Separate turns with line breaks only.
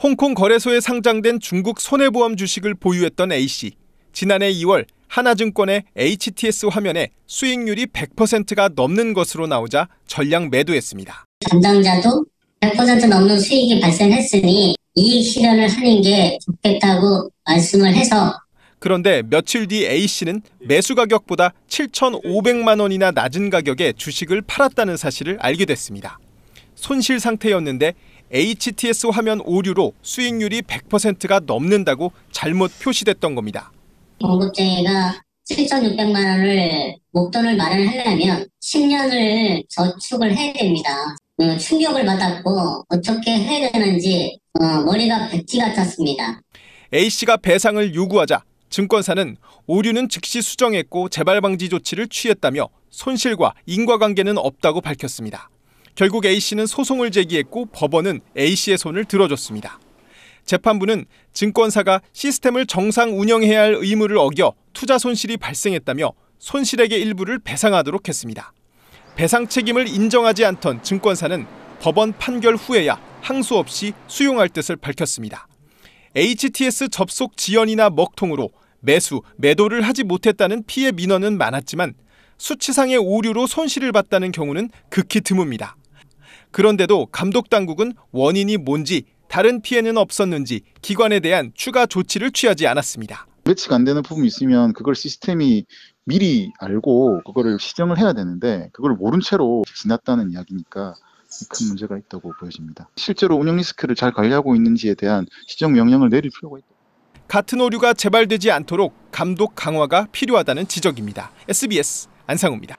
홍콩 거래소에 상장된 중국 손해보험 주식을 보유했던 A씨. 지난해 2월 하나증권의 HTS 화면에 수익률이 100%가 넘는 것으로 나오자 전량 매도했습니다.
담당자도 100% 넘는 수익이 발생했으니 이익 실현을 하는 게 좋겠다고 말씀을 해서
그런데 며칠 뒤 A씨는 매수 가격보다 7,500만 원이나 낮은 가격에 주식을 팔았다는 사실을 알게 됐습니다. 손실 상태였는데 HTS 화면 오류로 수익률이 100%가 넘는다고 잘못 표시됐던 겁니다.
공급자가 7,600만 원을 목돈을 마련하려면 10년을 저축을 해야 됩니다. 어, 충격을 받았고 어떻게 해야 되는지 어, 머리가 백지 같았습니다.
A씨가 배상을 요구하자 증권사는 오류는 즉시 수정했고 재발 방지 조치를 취했다며 손실과 인과관계는 없다고 밝혔습니다. 결국 A씨는 소송을 제기했고 법원은 A씨의 손을 들어줬습니다. 재판부는 증권사가 시스템을 정상 운영해야 할 의무를 어겨 투자 손실이 발생했다며 손실액의 일부를 배상하도록 했습니다. 배상 책임을 인정하지 않던 증권사는 법원 판결 후에야 항소 없이 수용할 뜻을 밝혔습니다. HTS 접속 지연이나 먹통으로 매수, 매도를 하지 못했다는 피해 민원은 많았지만 수치상의 오류로 손실을 봤다는 경우는 극히 드뭅니다. 그런데도 감독 당국은 원인이 뭔지 다른 피해는 없었는지 기관에 대한 추가 조치를 취하지 않았습니다.
매치가 안 되는 부분이 있으면 그걸 시스템이 미리 알고 그거를 시정을 해야 되는데 그걸 모른 채로 지났다는 이야기니까 큰 문제가 있다고 보여집니다. 실제로 운영 리스크를 잘 관리하고
있는지에 대한 시정 명령을 내릴 필요가 있다. 같은 오류가 재발되지 않도록 감독 강화가 필요하다는 지적입니다. SBS 안상우입니다.